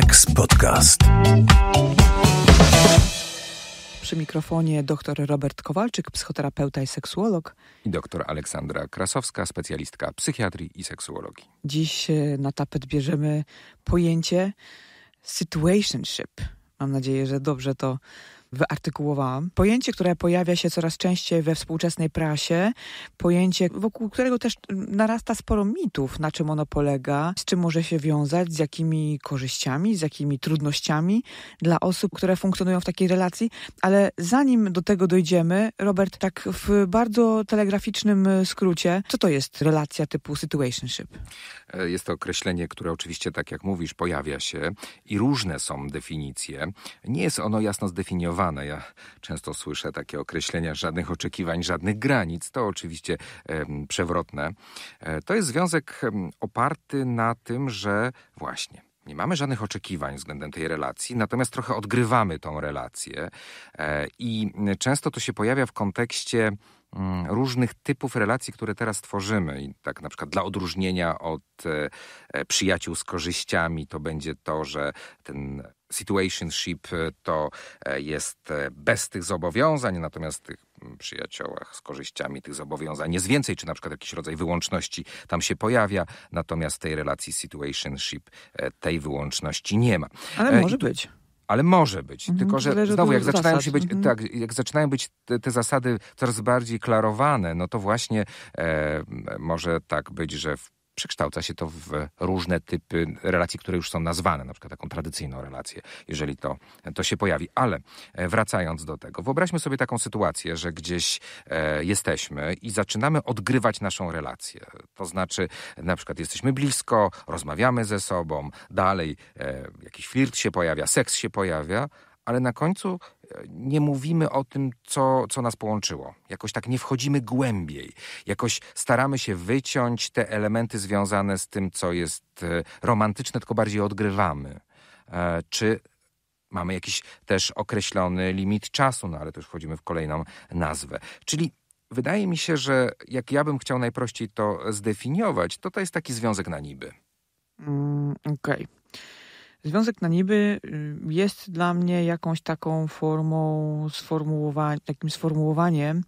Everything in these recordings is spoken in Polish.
Seks Podcast. Przy mikrofonie dr Robert Kowalczyk, psychoterapeuta i seksuolog. I dr Aleksandra Krasowska, specjalistka psychiatrii i seksuologii. Dziś e, na tapet bierzemy pojęcie situationship. Mam nadzieję, że dobrze to wyartykułowałam. Pojęcie, które pojawia się coraz częściej we współczesnej prasie, pojęcie, wokół którego też narasta sporo mitów, na czym ono polega, z czym może się wiązać, z jakimi korzyściami, z jakimi trudnościami dla osób, które funkcjonują w takiej relacji, ale zanim do tego dojdziemy, Robert, tak w bardzo telegraficznym skrócie, co to jest relacja typu situationship? E, jest to określenie, które oczywiście, tak jak mówisz, pojawia się i różne są definicje. Nie jest ono jasno zdefiniowane. Ja często słyszę takie określenia żadnych oczekiwań, żadnych granic. To oczywiście przewrotne. E, to jest związek oparty na tym, że właśnie nie mamy żadnych oczekiwań względem tej relacji, natomiast trochę odgrywamy tą relację e, i często to się pojawia w kontekście Mm, różnych typów relacji, które teraz tworzymy. I tak na przykład dla odróżnienia od e, e, przyjaciół z korzyściami to będzie to, że ten situationship e, to jest bez tych zobowiązań, natomiast tych mm, przyjaciołach z korzyściami tych zobowiązań jest więcej, czy na przykład jakiś rodzaj wyłączności tam się pojawia, natomiast tej relacji situationship tej wyłączności nie ma. Ale może być ale może być. Mhm, Tylko, że znowu, jak zaczynają, się być, mhm. tak, jak zaczynają być te, te, zasady coraz bardziej klarowane, no to właśnie e, może tak być, że w przekształca się to w różne typy relacji, które już są nazwane, na przykład taką tradycyjną relację, jeżeli to, to się pojawi. Ale e, wracając do tego, wyobraźmy sobie taką sytuację, że gdzieś e, jesteśmy i zaczynamy odgrywać naszą relację. To znaczy, na przykład jesteśmy blisko, rozmawiamy ze sobą, dalej e, jakiś flirt się pojawia, seks się pojawia, ale na końcu nie mówimy o tym, co, co nas połączyło. Jakoś tak nie wchodzimy głębiej. Jakoś staramy się wyciąć te elementy związane z tym, co jest e, romantyczne, tylko bardziej odgrywamy. E, czy mamy jakiś też określony limit czasu, no ale to już wchodzimy w kolejną nazwę. Czyli wydaje mi się, że jak ja bym chciał najprościej to zdefiniować, to to jest taki związek na niby. Mm, Okej. Okay. Związek na niby y, jest dla mnie jakąś taką formą sformułowania, takim sformułowaniem,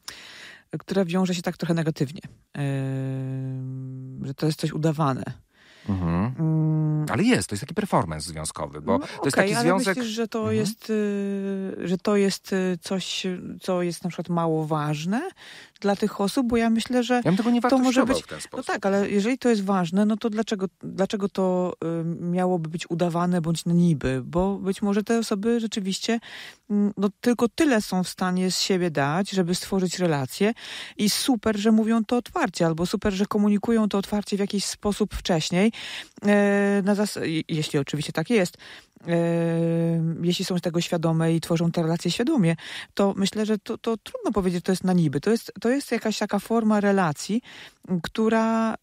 które wiąże się tak trochę negatywnie. Yy, że to jest coś udawane. Mhm. Mm. Ale jest, to jest taki performance związkowy, bo no, to okay, jest taki ale związek. Myślisz, że to mhm. jest, y, że to jest y, coś, co jest na przykład mało ważne, dla tych osób, bo ja myślę, że ja tego nie to może być. No tak, ale jeżeli to jest ważne, no to dlaczego, dlaczego to y, miałoby być udawane bądź no niby? Bo być może te osoby rzeczywiście mm, no, tylko tyle są w stanie z siebie dać, żeby stworzyć relacje i super, że mówią to otwarcie, albo super, że komunikują to otwarcie w jakiś sposób wcześniej, e, na zas- jeśli oczywiście tak jest e, jeśli są z tego świadome i tworzą te relacje świadomie, to myślę, że to, to trudno powiedzieć, że to jest na niby. To jest, to jest jakaś taka forma relacji, która y,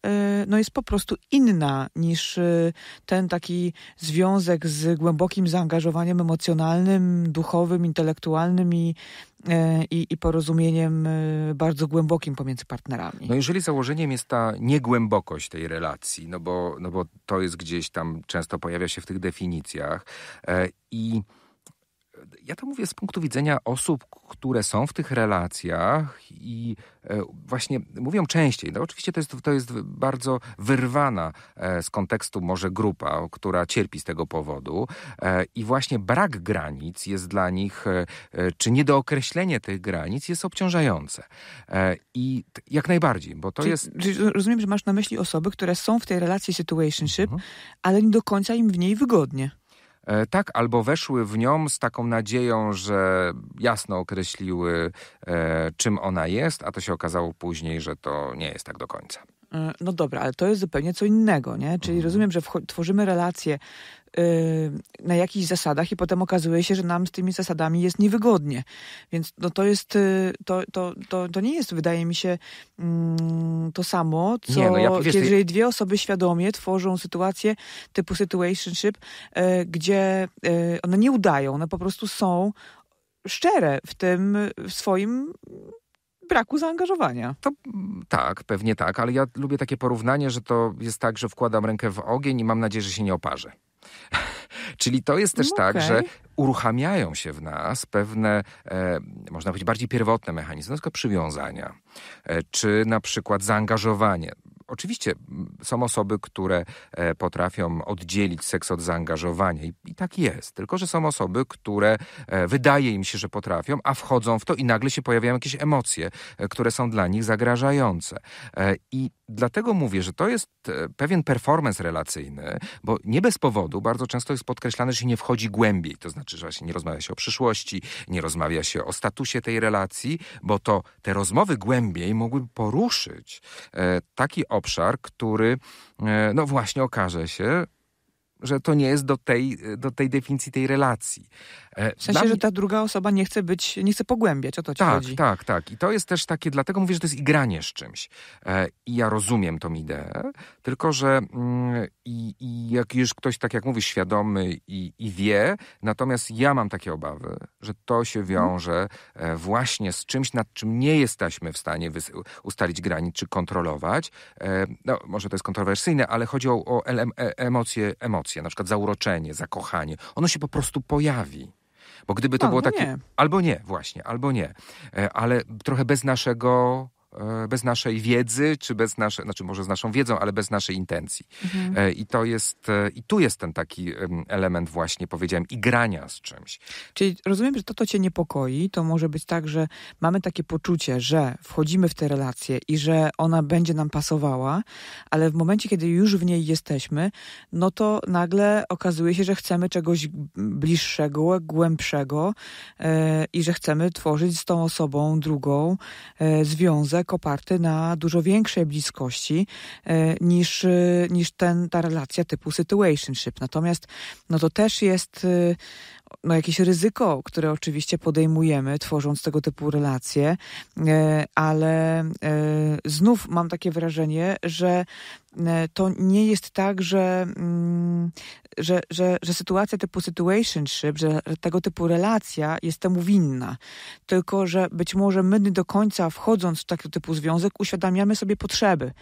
no, jest po prostu inna niż y, ten taki związek z głębokim zaangażowaniem emocjonalnym, duchowym, intelektualnym i, y, i, i porozumieniem bardzo głębokim pomiędzy partnerami. No jeżeli założeniem jest ta niegłębokość tej relacji, no bo, no bo to jest gdzieś tam często pojawia się w tych definicjach e, i ja to mówię z punktu widzenia osób, które są w tych relacjach i e, właśnie mówią częściej. No oczywiście to jest, to jest bardzo wyrwana e, z kontekstu może grupa, która cierpi z tego powodu e, i właśnie brak granic jest dla nich, czy niedookreślenie tych granic jest obciążające. I jak najbardziej, bo to jest... rozumiem, że masz na myśli osoby, które są w tej relacji situationship, mhm. ale nie do końca im w niej wygodnie. E, tak, albo weszły w nią z taką nadzieją, że jasno określiły, e, czym ona jest, a to się okazało później, że to nie jest tak do końca. E, no dobra, ale to jest zupełnie co innego, nie? Czyli mhm. rozumiem, że tworzymy relacje Y, na jakichś zasadach i potem okazuje się, że nam z tymi zasadami jest niewygodnie. Więc no to jest, y, to, to, to, to nie jest, wydaje mi się, mm, to samo, co nie, no ja, wiesz, jeżeli dwie osoby świadomie tworzą sytuację typu situationship, y, gdzie one nie udają, one po prostu są szczere w tym w swoim braku zaangażowania. To tak, pewnie tak, ale ja lubię takie porównanie, że to jest tak, że wkładam rękę w ogień i mam nadzieję, że się nie oparzę. Czyli to jest też okay. tak, że uruchamiają się w nas pewne, e, można powiedzieć, bardziej pierwotne mechanizmy, na przykład przywiązania, e, czy na przykład zaangażowanie. Oczywiście są osoby, które e, potrafią oddzielić seks od zaangażowania i, tak jest. Tylko, że są osoby, które e, wydaje im się, że potrafią, a wchodzą w to i nagle się pojawiają jakieś emocje, e, które są dla nich zagrażające. I dlatego mówię, że to jest pewien performance relacyjny, bo nie bez powodu bardzo często jest podkreślane, że się nie wchodzi głębiej. To znaczy, że właśnie nie rozmawia się o przyszłości, nie rozmawia się o statusie tej relacji, bo to te rozmowy głębiej mogłyby poruszyć taki obszar, obszar, który e, no właśnie okaże się że to nie jest do tej, do tej definicji tej relacji. E, w sensie, że ta druga osoba nie chce być, nie chce pogłębiać, o to ci tak, chodzi. Tak, tak, tak. I to jest też takie, dlatego mówię, że to jest igranie z czymś. E, I ja rozumiem tą ideę, tylko że mm, i, i jak już ktoś, tak jak mówisz, świadomy i, i wie, natomiast ja mam takie obawy, że to się mhm. wiąże hmm. właśnie z czymś, nad czym nie jesteśmy w stanie ustalić granic czy kontrolować. No, może to jest kontrowersyjne, ale chodzi o, o emocje, emocje emocje, na przykład zauroczenie, zakochanie, ono się po prostu pojawi. Bo gdyby to albo było no takie. Nie. Albo nie, właśnie, albo nie. E, ale trochę bez naszego E, bez naszej wiedzy, czy bez naszej, znaczy może z naszą wiedzą, ale bez naszej intencji. Mhm. E, I to jest, e, i tu jest ten taki element właśnie, powiedziałem, igrania z czymś. Czyli rozumiem, że to, to cię niepokoi, to może być tak, że mamy takie poczucie, że wchodzimy w tę relację i że ona będzie nam pasowała, ale w momencie, kiedy już w niej jesteśmy, no to nagle okazuje się, że chcemy czegoś bliższego, głębszego yy, i że chcemy tworzyć z tą osobą drugą yy, związek, związek oparty na dużo większej bliskości e, niż, e, niż ten, ta relacja typu situationship. Natomiast no to też jest e, no, jakieś ryzyko, które oczywiście podejmujemy, tworząc tego typu relacje, e, ale e, znów mam takie wrażenie, że e, to nie jest tak, że, mm, że, że, że sytuacja typu situationship, że tego typu relacja jest temu winna. Tylko, że być może my do końca wchodząc w taki typu związek uświadamiamy sobie potrzeby.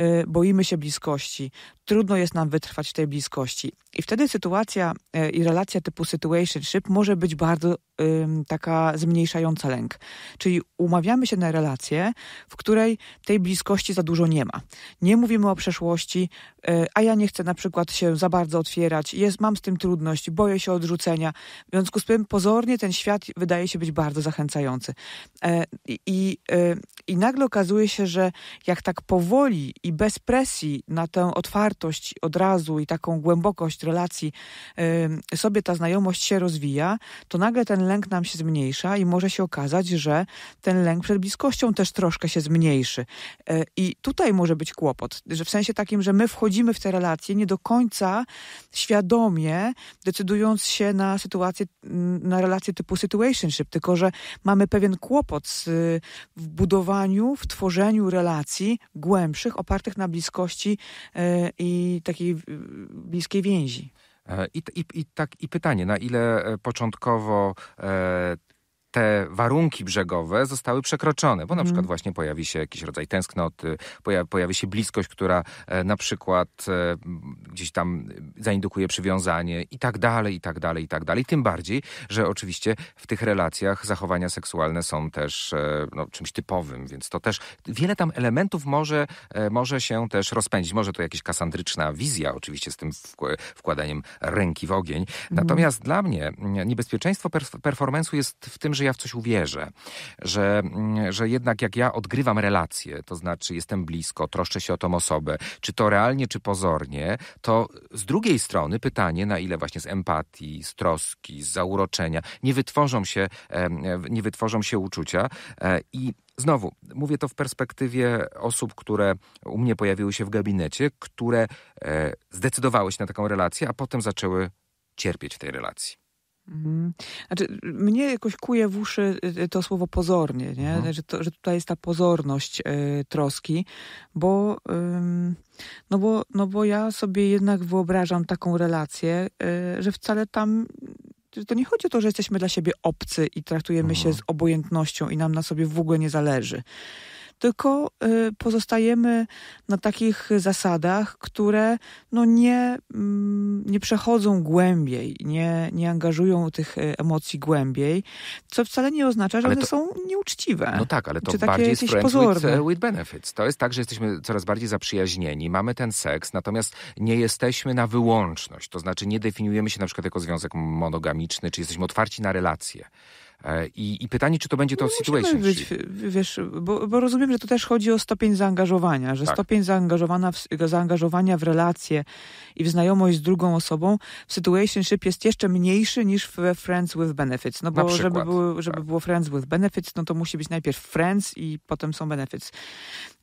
Y, boimy się bliskości, trudno jest nam wytrwać w tej bliskości. I wtedy sytuacja y, i relacja typu situationship może być bardzo taka zmniejszająca lęk. Czyli umawiamy się na relację, w której tej bliskości za dużo nie ma. Nie mówimy o przeszłości, y, a ja nie chcę na przykład się za bardzo otwierać, jest, mam z tym trudność, boję się odrzucenia. W związku z tym pozornie ten świat wydaje się być bardzo zachęcający. E, I, i, i nagle okazuje się, że jak tak powoli i bez presji na tę otwartość od razu i taką głębokość relacji y, sobie ta znajomość się rozwija, to nagle ten lęk nam się zmniejsza i może się okazać, że ten lęk przed bliskością też troszkę się zmniejszy. Y, I tutaj może być kłopot, że w sensie takim, że my wchodzimy w te relacje nie do końca świadomie, decydując się na sytuację, mm, na relacje typu situationship, tylko że mamy pewien kłopot z, y, w budowaniu, w tworzeniu relacji głębszych, opartych opartych na bliskości e, i takiej bliskiej więzi. E, I, i, i, tak, I pytanie, na ile e, początkowo te warunki brzegowe zostały przekroczone, bo na mhm. przykład właśnie pojawi się jakiś rodzaj tęsknoty, pojawi się bliskość, która e, na przykład e, gdzieś tam zaindukuje przywiązanie i tak dalej, i tak dalej, i tak dalej. Tym bardziej, że oczywiście w tych relacjach zachowania seksualne są też e, no, czymś typowym, więc to też wiele tam elementów może, może się też rozpędzić. Może to jakaś kasandryczna wizja, oczywiście z tym wkładaniem ręki w ogień. Mhm. Natomiast mm. dla mnie mm, niebezpieczeństwo performance'u jest w tym, że że ja w coś uwierzę, że, mm, że jednak jak ja odgrywam relacje, to znaczy jestem blisko, troszczę się o tą osobę, czy to realnie, czy pozornie, to z drugiej strony pytanie, na ile właśnie z empatii, z troski, z zauroczenia nie wytworzą się, nie wytworzą się uczucia e, i Znowu, mówię to w perspektywie osób, które u mnie pojawiły się w gabinecie, które e, zdecydowały się na taką relację, a potem zaczęły cierpieć w tej relacji. Mhm. Znaczy, mnie jakoś kuje w uszy y, y, to słowo pozornie, nie? Mhm. Że, znaczy, to, że tutaj jest ta pozorność y, troski, bo, no bo, no bo ja sobie jednak wyobrażam taką relację, y, że wcale tam y, to nie chodzi o to, że jesteśmy dla siebie obcy i traktujemy mhm. się z obojętnością i nam na sobie w ogóle nie zależy tylko y, pozostajemy na takich zasadach, które no nie, mm, nie przechodzą głębiej, nie, nie angażują tych y, emocji głębiej, co wcale nie oznacza, że one są nieuczciwe. No tak, ale to bardziej jest friends with, e, with, benefits. To jest tak, że jesteśmy coraz bardziej zaprzyjaźnieni, mamy ten seks, natomiast nie jesteśmy na wyłączność, to znaczy nie definiujemy się na przykład jako związek monogamiczny, czy jesteśmy otwarci na relacje. E, I, i pytanie, czy to będzie to no, situation? Być, wiesz, bo, bo, rozumiem, że to też chodzi o stopień zaangażowania, że tak. stopień zaangażowania w, zaangażowania w relacje i w znajomość z drugą osobą w situationship jest jeszcze mniejszy niż w friends with benefits. No bo żeby, było, żeby tak. było friends with benefits, no to musi być najpierw friends i potem są benefits.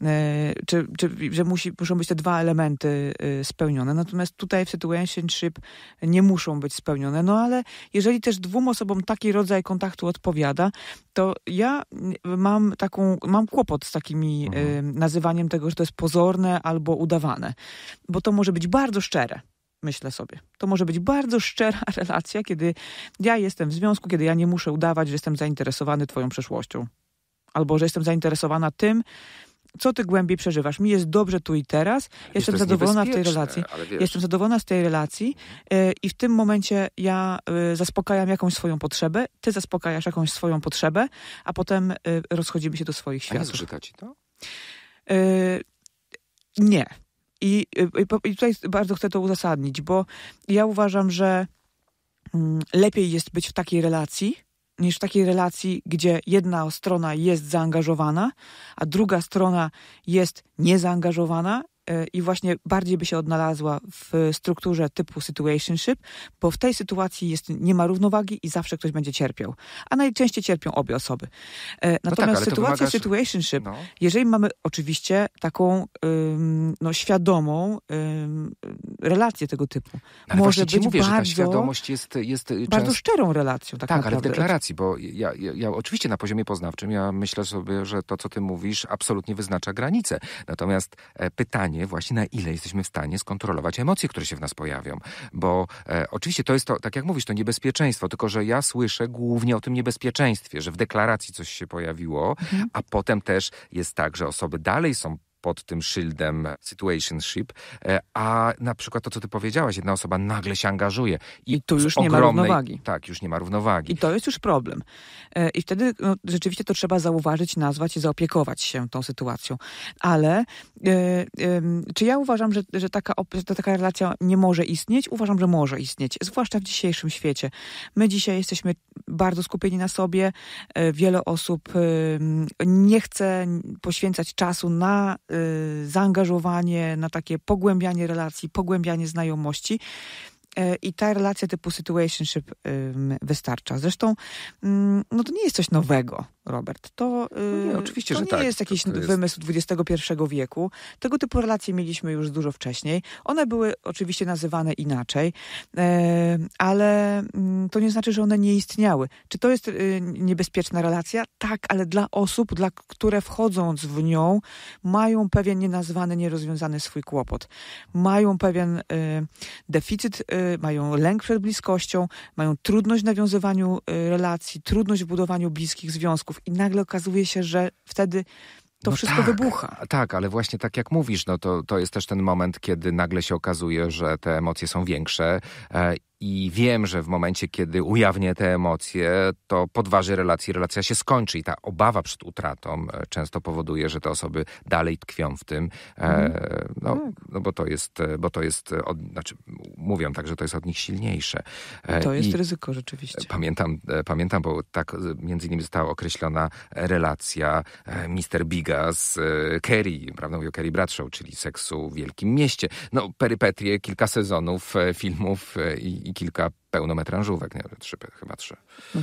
E, czy, czy, że musi, muszą być te dwa elementy y, spełnione. Natomiast tutaj w situationship nie muszą być spełnione. No ale jeżeli też dwóm osobom taki rodzaj kontaktu odpowiada, to ja mam taką, mam kłopot z takimi mhm. nazywaniem tego, że to jest pozorne albo udawane, bo to może być bardzo szczere myślę sobie. To może być bardzo szczera relacja, kiedy ja jestem w związku, kiedy ja nie muszę udawać, że jestem zainteresowany Twoją przeszłością. Albo że jestem zainteresowana tym, co ty głębiej przeżywasz. Mi jest dobrze tu i teraz, jestem zadowolona w tej relacji. Jestem zadowolona z tej relacji e, i w tym momencie ja e, zaspokajam jakąś swoją potrzebę, ty zaspokajasz jakąś swoją potrzebę, a potem e, rozchodzimy się do swoich światów. A nie ci to? nie. I, I tutaj bardzo chcę to uzasadnić, bo ja uważam, że mm, lepiej jest być w takiej relacji, niż w takiej relacji, gdzie jedna strona jest zaangażowana, a druga strona jest niezaangażowana E, i właśnie bardziej by się odnalazła w strukturze typu situationship, bo w tej sytuacji jest, nie ma równowagi i zawsze ktoś będzie cierpiał. A najczęściej cierpią obie osoby. Natomiast e, no tak, sytuacja wymagasz... situationship, no. jeżeli mamy oczywiście taką ym, no, świadomą ym, relację tego typu, no, może być mówię, bardzo, że świadomość jest, jest bardzo szczerą relacją. Tak, tak ale w deklaracji, bo ja, ja, ja oczywiście na poziomie poznawczym ja myślę sobie, że to, co ty mówisz, absolutnie wyznacza granice. Natomiast e, pytanie, właśnie na ile jesteśmy w stanie skontrolować emocje, które się w nas pojawią. Bo e, oczywiście to jest to, tak jak mówisz, to niebezpieczeństwo, tylko że ja słyszę głównie o tym niebezpieczeństwie, że w deklaracji coś się pojawiło, mhm. a potem też jest tak, że osoby dalej są pod tym szyldem situationship, e, a na przykład to, co ty powiedziałaś, jedna osoba nagle się angażuje. I, I tu już nie ogromnej, ma równowagi. Tak, już nie ma równowagi. I to jest już problem. E, I wtedy no, rzeczywiście to trzeba zauważyć, nazwać i zaopiekować się tą sytuacją. Ale e, czy ja uważam, że, że taka, że taka relacja nie może istnieć? Uważam, że może istnieć, zwłaszcza w dzisiejszym świecie. My dzisiaj jesteśmy bardzo skupieni na sobie. Wiele osób nie chce poświęcać czasu na Y, zaangażowanie, na takie pogłębianie relacji, pogłębianie znajomości e, i ta relacja typu situationship wystarcza. Zresztą no to nie jest coś nowego. Robert. To, yy, nie, y, oczywiście, to że nie tak. jest jakiś to, to wymysł XXI wieku. Tego typu relacje mieliśmy już dużo wcześniej. One były oczywiście nazywane inaczej, e, ale mm, to nie znaczy, że one nie istniały. Czy to jest y, niebezpieczna relacja? Tak, ale dla osób, dla które wchodząc w nią, mają pewien nienazwany, nierozwiązany swój kłopot. Mają pewien y, deficyt, mają lęk przed bliskością, mają trudność w nawiązywaniu relacji, trudność w budowaniu bliskich związków i nagle okazuje się, że wtedy to no wszystko tak, wybucha. Tak, ale właśnie tak jak mówisz, no to, to jest też ten moment, kiedy nagle się okazuje, że te emocje są większe e, i wiem, że w momencie, kiedy ujawnię te emocje, to podważy relację, relacja się skończy i ta obawa przed utratą e, często powoduje, że te osoby dalej tkwią w tym, mm. no, tak. no, bo to jest, e, bo to jest od, znaczy, mówią tak, że to jest od nich silniejsze. To jest ryzyko rzeczywiście. Pamiętam, pamiętam, bo tak między innymi została określona relacja Mister Biga z Kerry, prawda, mówił Kerry Bradshaw, czyli seksu w Wielkim Mieście. No, perypetrie, kilka sezonów filmów i kilka pełnometrażówek, nie trzy, chyba trzy.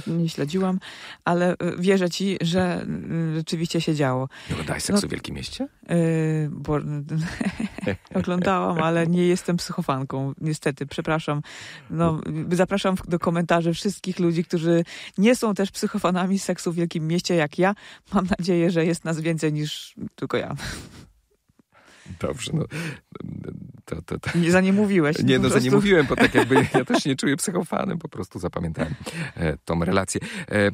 No, nie śledziłam, ale e, wierzę ci, że e, rzeczywiście się działo. Nie oglądałaś no, Seksu no, w Wielkim Mieście? Yy, bo, oglądałam, ale nie jestem psychofanką, niestety, przepraszam. No, zapraszam do komentarzy wszystkich ludzi, którzy nie są też psychofanami Seksu w Wielkim Mieście jak ja. Mam nadzieję, że jest nas więcej niż tylko ja. Dobrze, no, to, to, to... Nie, za nie mówiłeś. Nie, no za nie mówiłem, bo tak jakby ja też nie czuję psychofanem, po prostu zapamiętałem e, tą relację. E,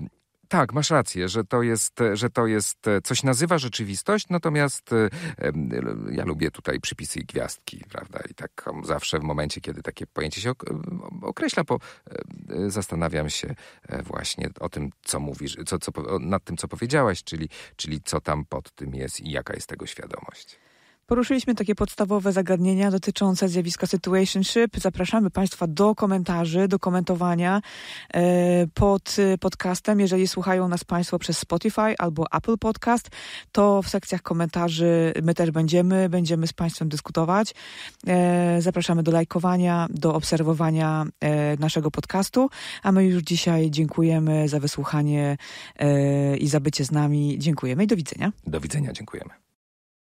tak, masz rację, że to jest, że to jest e, coś nazywa rzeczywistość, natomiast e, e, ja lubię tutaj przypisy i gwiazdki, prawda? I tak um, zawsze w momencie, kiedy takie pojęcie się określa, bo zastanawiam się właśnie o tym, co mówisz, co, co, nad tym, co powiedziałaś, czyli, czyli co tam pod tym jest i jaka jest tego świadomość. Poruszyliśmy takie podstawowe zagadnienia dotyczące zjawiska situationship. Zapraszamy Państwa do komentarzy, do komentowania e, pod e, podcastem. Jeżeli słuchają nas Państwo przez Spotify albo Apple Podcast, to w sekcjach komentarzy my też będziemy, będziemy z Państwem dyskutować. E, zapraszamy do lajkowania, do obserwowania naszego podcastu, a my już dzisiaj dziękujemy za wysłuchanie i za bycie z nami. Dziękujemy i do widzenia. Do widzenia, dziękujemy.